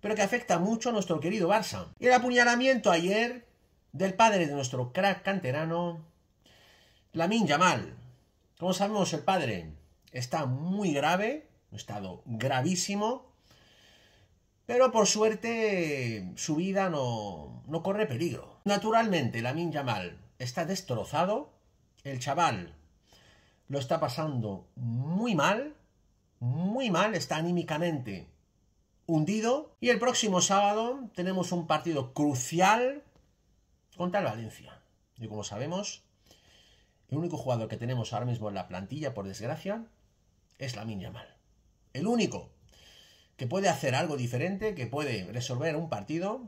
pero que afecta mucho a nuestro querido Barça. Y el apuñalamiento ayer del padre de nuestro crack canterano, Lamin Yamal. Como sabemos, el padre está muy grave, un estado gravísimo, pero por suerte su vida no, no corre peligro. Naturalmente, Lamin Yamal está destrozado, el chaval lo está pasando muy mal, muy mal, está anímicamente hundido. Y el próximo sábado tenemos un partido crucial contra el Valencia. Y como sabemos, el único jugador que tenemos ahora mismo en la plantilla, por desgracia, es la mal El único que puede hacer algo diferente, que puede resolver un partido,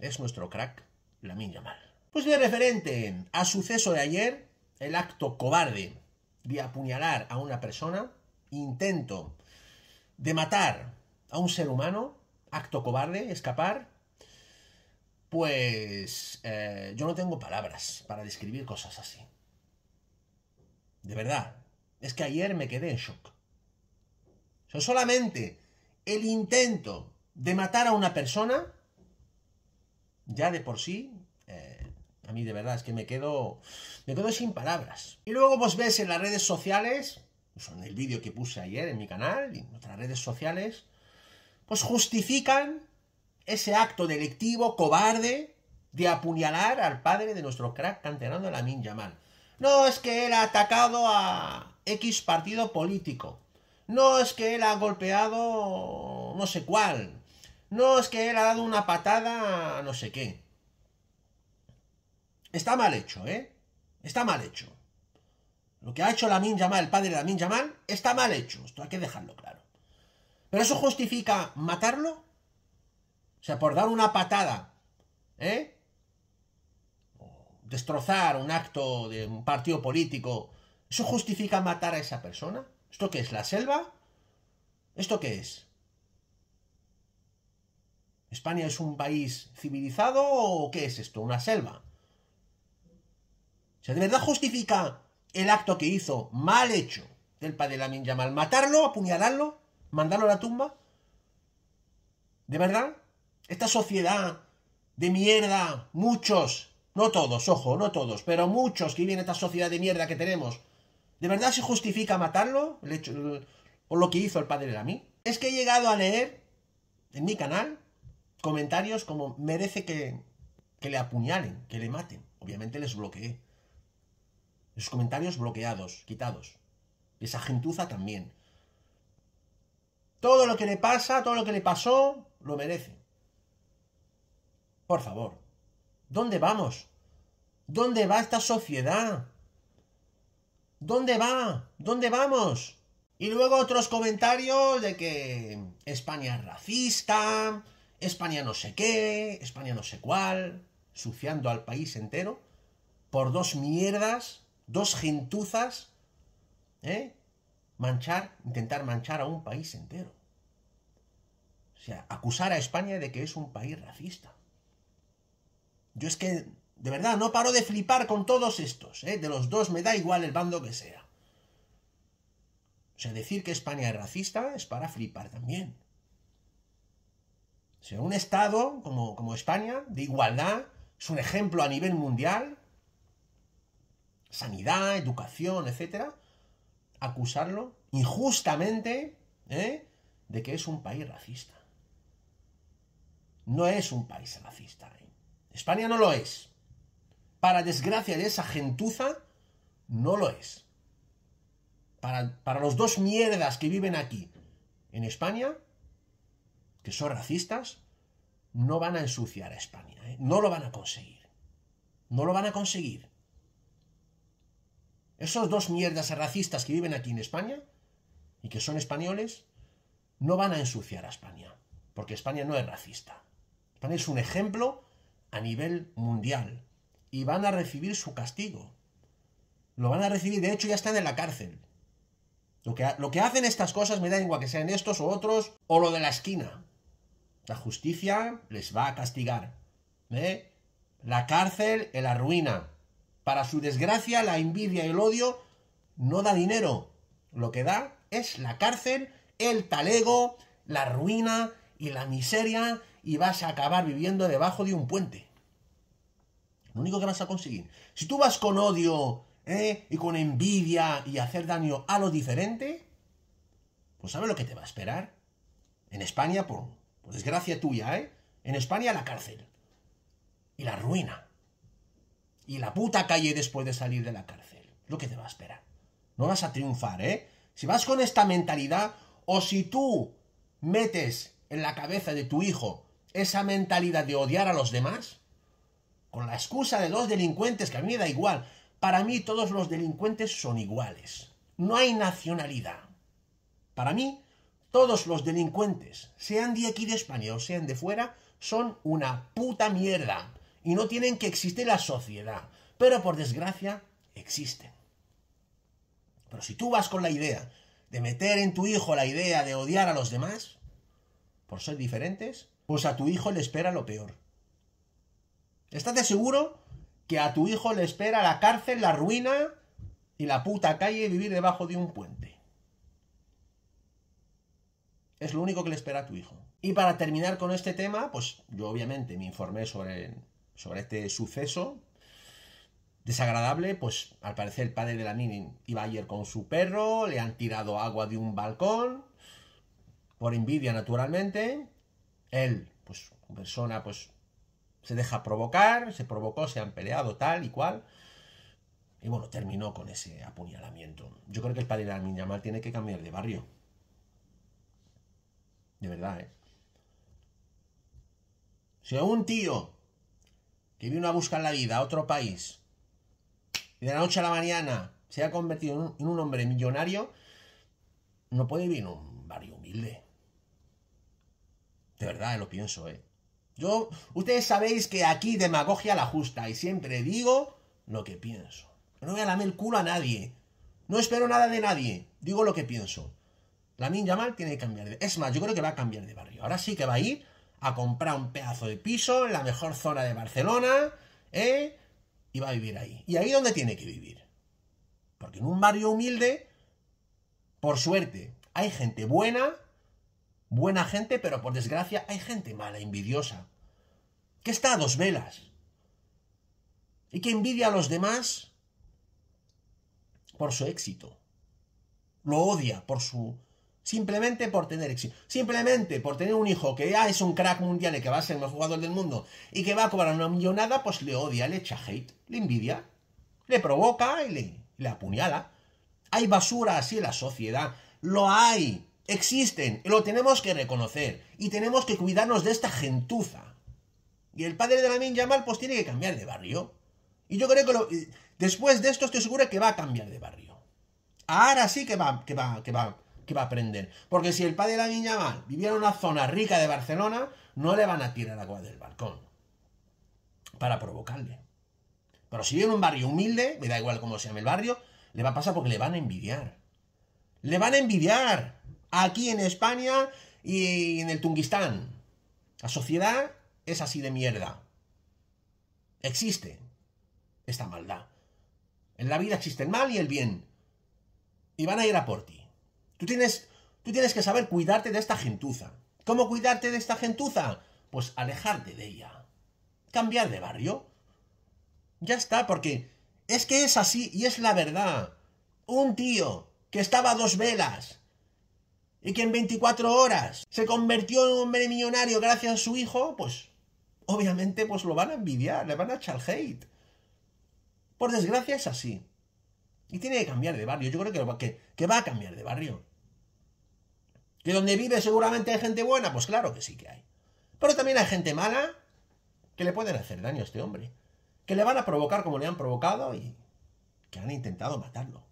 es nuestro crack, la mal Pues de referente a suceso de ayer, el acto cobarde de apuñalar a una persona, intento de matar a un ser humano, acto cobarde, escapar, pues eh, yo no tengo palabras para describir cosas así. De verdad, es que ayer me quedé en shock. solamente el intento de matar a una persona, ya de por sí, eh, a mí de verdad es que me quedo, me quedo sin palabras. Y luego vos pues, ves en las redes sociales, pues, en el vídeo que puse ayer en mi canal y en otras redes sociales, pues justifican ese acto delictivo, cobarde, de apuñalar al padre de nuestro crack canterano la Minjaman. No es que él ha atacado a X partido político. No es que él ha golpeado no sé cuál. No es que él ha dado una patada a no sé qué. Está mal hecho, ¿eh? Está mal hecho. Lo que ha hecho la Yamal, el padre de la Yamal, está mal hecho. Esto hay que dejarlo claro. ¿Pero eso justifica matarlo? O sea, por dar una patada, ¿eh? Destrozar un acto de un partido político, ¿eso justifica matar a esa persona? ¿Esto qué es? ¿La selva? ¿Esto qué es? ¿España es un país civilizado o qué es esto? ¿Una selva? O ¿de verdad justifica el acto que hizo mal hecho del padre de Lamin mal ¿Matarlo? ¿Apuñalarlo? mandarlo a la tumba? ¿De verdad? Esta sociedad de mierda, muchos, no todos, ojo, no todos, pero muchos que viven en esta sociedad de mierda que tenemos, ¿de verdad se justifica matarlo ¿O lo que hizo el padre mí? Es que he llegado a leer en mi canal comentarios como merece que, que le apuñalen, que le maten. Obviamente les bloqueé. Esos comentarios bloqueados, quitados. Esa gentuza también. Todo lo que le pasa, todo lo que le pasó, lo merece. Por favor, ¿dónde vamos? ¿Dónde va esta sociedad? ¿Dónde va? ¿Dónde vamos? Y luego otros comentarios de que España es racista, España no sé qué, España no sé cuál, suciando al país entero por dos mierdas, dos gentuzas, ¿eh? manchar, intentar manchar a un país entero. O sea, acusar a España de que es un país racista. Yo es que, de verdad, no paro de flipar con todos estos, ¿eh? de los dos me da igual el bando que sea. O sea, decir que España es racista es para flipar también. O sea, un Estado como, como España, de igualdad, es un ejemplo a nivel mundial, sanidad, educación, etcétera, acusarlo injustamente ¿eh? de que es un país racista. No es un país racista. ¿eh? España no lo es. Para desgracia de esa gentuza, no lo es. Para, los dos mierdas que viven aquí, en España, que son racistas, no van a ensuciar a España. ¿eh? No lo van a conseguir. No lo van a conseguir. Esos dos mierdas racistas que viven aquí en España y que son españoles, no van a ensuciar a España, porque España no es racista. España es un ejemplo a nivel mundial y van a recibir su castigo. Lo van a recibir, de hecho ya están en la cárcel. Lo que, lo que hacen estas cosas me da igual que sean estos o otros o lo de la esquina. La justicia les va a castigar. ¿eh? La cárcel en la ruina. Para su desgracia, la envidia y el odio no da dinero. Lo que da es la cárcel, el talego, la ruina y la miseria y vas a acabar viviendo debajo de un puente. Lo único que vas a conseguir. Si tú vas con odio ¿eh? y con envidia y hacer daño a lo diferente, pues sabes lo que te va a esperar. En España, por, por desgracia tuya, ¿eh? En España la cárcel y la ruina y la puta calle después de salir de la cárcel. Lo que te va a esperar. No vas a triunfar, ¿eh? Si vas con esta mentalidad o si tú metes en la cabeza de tu hijo esa mentalidad de odiar a los demás, con la excusa de los delincuentes, que a mí me da igual, para mí todos los delincuentes son iguales. No hay nacionalidad. Para mí, todos los delincuentes, sean de aquí de España o sean de fuera, son una puta mierda y no tienen que existir la sociedad, pero por desgracia existen. Pero si tú vas con la idea de meter en tu hijo la idea de odiar a los demás, por ser diferentes, pues a tu hijo le espera lo peor. de seguro que a tu hijo le espera la cárcel, la ruina y la puta calle y vivir debajo de un puente. Es lo único que le espera a tu hijo. Y para terminar con este tema, pues yo obviamente me informé sobre sobre este suceso. Desagradable, pues al parecer el padre de la niña... iba ayer con su perro, le han tirado agua de un balcón, por envidia naturalmente. Él, pues persona, pues se deja provocar, se provocó, se han peleado tal y cual. Y bueno, terminó con ese apuñalamiento. Yo creo que el padre de la mal tiene que cambiar de barrio. De verdad, ¿eh? Si un tío que vino a buscar la vida a otro país y de la noche a la mañana se ha convertido en un, hombre millonario, no puede vivir en un barrio humilde. De verdad, eh, lo pienso, ¿eh? Yo, ustedes sabéis que aquí demagogia la justa y siempre digo lo que pienso. No voy a lamer el culo a nadie. No espero nada de nadie. Digo lo que pienso. La ninja mal tiene que cambiar de... Es más, yo creo que va a cambiar de barrio. Ahora sí que va a ir a comprar un pedazo de piso en la mejor zona de Barcelona, ¿eh? Y va a vivir ahí. ¿Y ahí donde tiene que vivir? Porque en un barrio humilde, por suerte, hay gente buena, buena gente, pero por desgracia hay gente mala, envidiosa, que está a dos velas y que envidia a los demás por su éxito, lo odia por su Simplemente por tener éxito. Simplemente por tener un hijo que ya es un crack mundial y que va a ser el mejor jugador del mundo y que va a cobrar una millonada, pues le odia, le echa hate, le envidia, le provoca y le, apuñala. Hay basura así en la sociedad. Lo hay. Existen. lo tenemos que reconocer. Y tenemos que cuidarnos de esta gentuza. Y el padre de la ninja mal pues tiene que cambiar de barrio. Y yo creo que después de esto estoy seguro que va a cambiar de barrio. Ahora sí que va, que va, que va que va a aprender. Porque si el padre de la niña mal viviera en una zona rica de Barcelona, no le van a tirar agua del balcón para provocarle. Pero si vive en un barrio humilde, me da igual cómo se llama el barrio, le va a pasar porque le van a envidiar. Le van a envidiar aquí en España y en el Tungistán La sociedad es así de mierda. Existe esta maldad. En la vida existe el mal y el bien. Y van a ir a por ti. Tú tienes, tú tienes que saber cuidarte de esta gentuza. ¿Cómo cuidarte de esta gentuza? Pues alejarte de ella. Cambiar de barrio. Ya está, porque es que es así y es la verdad. Un tío que estaba a dos velas y que en 24 horas se convirtió en un hombre millonario gracias a su hijo, pues obviamente pues lo van a envidiar, le van a echar hate. Por desgracia es así. Y tiene que cambiar de barrio. Yo creo que, que, que va a cambiar de barrio. ¿Que donde vive seguramente hay gente buena? Pues claro que sí que hay. Pero también hay gente mala que le pueden hacer daño a este hombre. Que le van a provocar como le han provocado y que han intentado matarlo.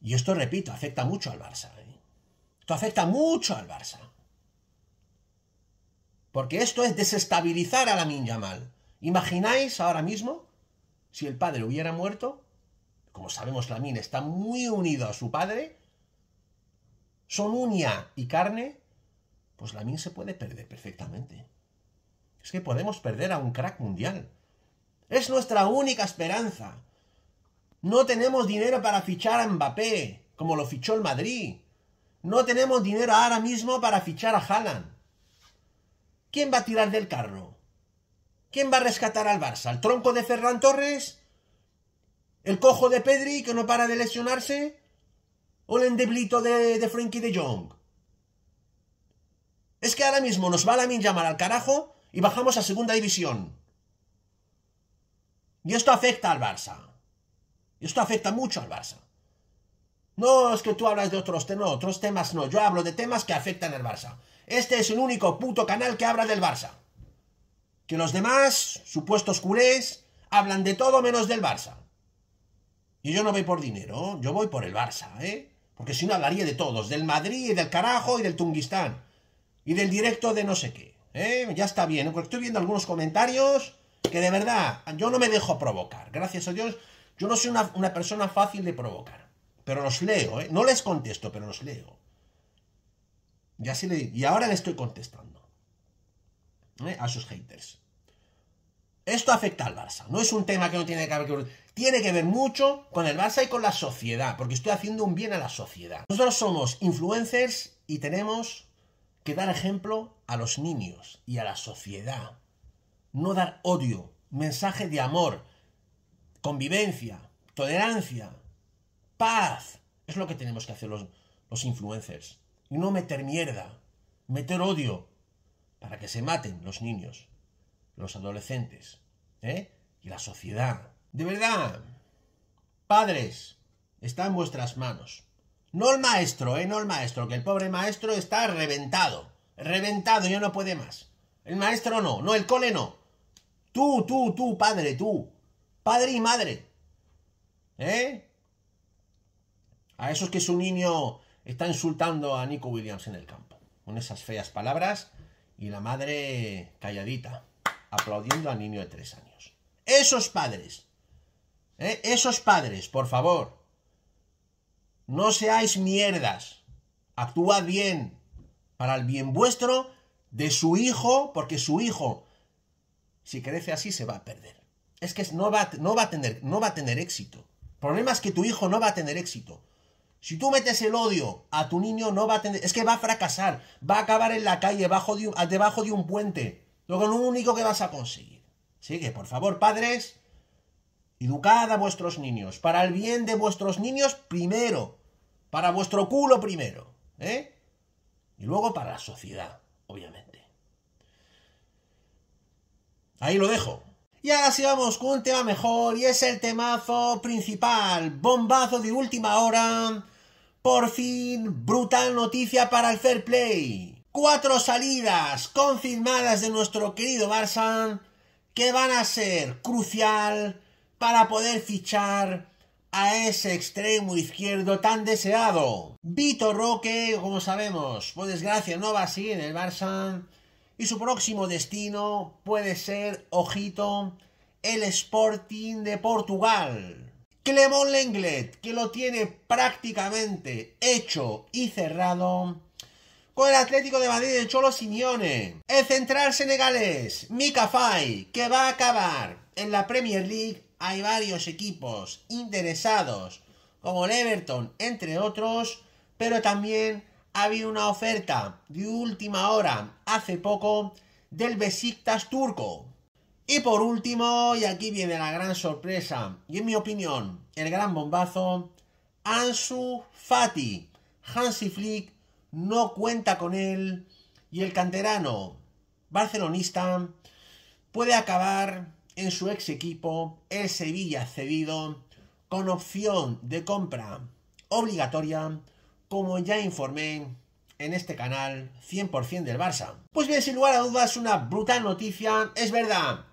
Y esto, repito, afecta mucho al Barça. ¿eh? Esto afecta mucho al Barça. Porque esto es desestabilizar a la mal... ¿Imagináis ahora mismo si el padre hubiera muerto? Como sabemos, la Lamin está muy unido a su padre son uña y carne, pues mía se puede perder perfectamente. Es que podemos perder a un crack mundial. Es nuestra única esperanza. No tenemos dinero para fichar a Mbappé, como lo fichó el Madrid. No tenemos dinero ahora mismo para fichar a Haaland. ¿Quién va a tirar del carro? ¿Quién va a rescatar al Barça? ¿El tronco de Ferran Torres? ¿El cojo de Pedri que no para de lesionarse? o el endeblito de, de Frankie de Jong. Es que ahora mismo nos va a la min llamar al carajo y bajamos a segunda división. Y esto afecta al Barça. Y esto afecta mucho al Barça. No es que tú hablas de otros temas, no, otros temas no. Yo hablo de temas que afectan al Barça. Este es el único puto canal que habla del Barça. Que los demás, supuestos culés, hablan de todo menos del Barça. Y yo no voy por dinero, yo voy por el Barça, ¿eh? Porque si no hablaría de todos, del Madrid y del carajo y del Tungistán, Y del directo de no sé qué. ¿Eh? Ya está bien, ¿eh? porque estoy viendo algunos comentarios que de verdad, yo no me dejo provocar. Gracias a Dios, yo no soy una, persona fácil de provocar. Pero los leo, ¿eh? no les contesto, pero los leo. Y, así le, y ahora le estoy contestando a sus haters. Esto afecta al Barça. No es un tema que no tiene que ver. Tiene que ver mucho con el Barça y con la sociedad, porque estoy haciendo un bien a la sociedad. Nosotros somos influencers y tenemos que dar ejemplo a los niños y a la sociedad. No dar odio, mensaje de amor, convivencia, tolerancia, paz. Es lo que tenemos que hacer los, los influencers. Y no meter mierda, meter odio para que se maten los niños los adolescentes ¿eh? y la sociedad. De verdad, padres, está en vuestras manos. No el maestro, ¿eh? No el maestro, que el pobre maestro está reventado. Reventado, ya no puede más. El maestro no, no, el cole no. Tú, tú, tú, padre, tú. Padre y madre. ¿Eh? A esos que su niño está insultando a Nico Williams en el campo. Con esas feas palabras y la madre calladita aplaudiendo al niño de tres años. Esos padres, ¿eh? esos padres, por favor, no seáis mierdas, Actúad bien para el bien vuestro de su hijo, porque su hijo, si crece así, se va a perder. Es que no va, a, tener, éxito. El problema es que tu hijo no va a tener éxito. Si tú metes el odio a tu niño, no va a tener. Es que va a fracasar, va a acabar en la calle, bajo debajo de un puente con lo único que vas a conseguir. que por favor, padres, educad a vuestros niños. Para el bien de vuestros niños primero. Para vuestro culo primero. ¿Eh? Y luego para la sociedad, obviamente. Ahí lo dejo. Y ahora sí vamos con un tema mejor y es el temazo principal, bombazo de última hora. Por fin, brutal noticia para el fair play cuatro salidas confirmadas de nuestro querido Barça que van a ser crucial para poder fichar a ese extremo izquierdo tan deseado. Vito Roque, como sabemos, por desgracia no va a seguir en el Barça y su próximo destino puede ser, ojito, el Sporting de Portugal. Clemón Lenglet, que lo tiene prácticamente hecho y cerrado el Atlético de Madrid de Cholo Simeone. El central senegalés, Mika que va a acabar en la Premier League. Hay varios equipos interesados, como el Everton, entre otros, pero también ha habido una oferta de última hora hace poco del Besiktas turco. Y por último, y aquí viene la gran sorpresa, y en mi opinión, el gran bombazo, Ansu Fati. Hansi Flick no cuenta con él y el canterano barcelonista puede acabar en su ex equipo, el Sevilla cedido, con opción de compra obligatoria, como ya informé en este canal 100% del Barça. Pues bien, sin lugar a dudas, una brutal noticia. Es verdad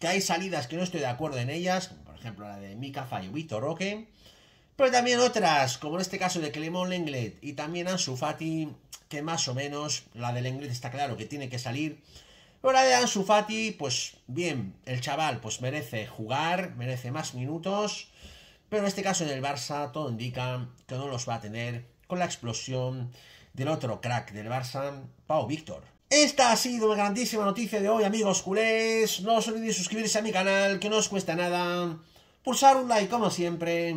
que hay salidas que no estoy de acuerdo en ellas, como por ejemplo la de Mika Fayo Vitor Roque, pero también otras, como en este caso de Clemón Lenglet y también Ansu Fati, que más o menos, la de Lenglet está claro que tiene que salir. Pero la de Ansu Fati, pues bien, el chaval pues merece jugar, merece más minutos. Pero en este caso en el Barça todo indica que no los va a tener con la explosión del otro crack del Barça, Pau Víctor. Esta ha sido la grandísima noticia de hoy, amigos culés. No os olvidéis suscribirse a mi canal, que no os cuesta nada. Pulsar un like como siempre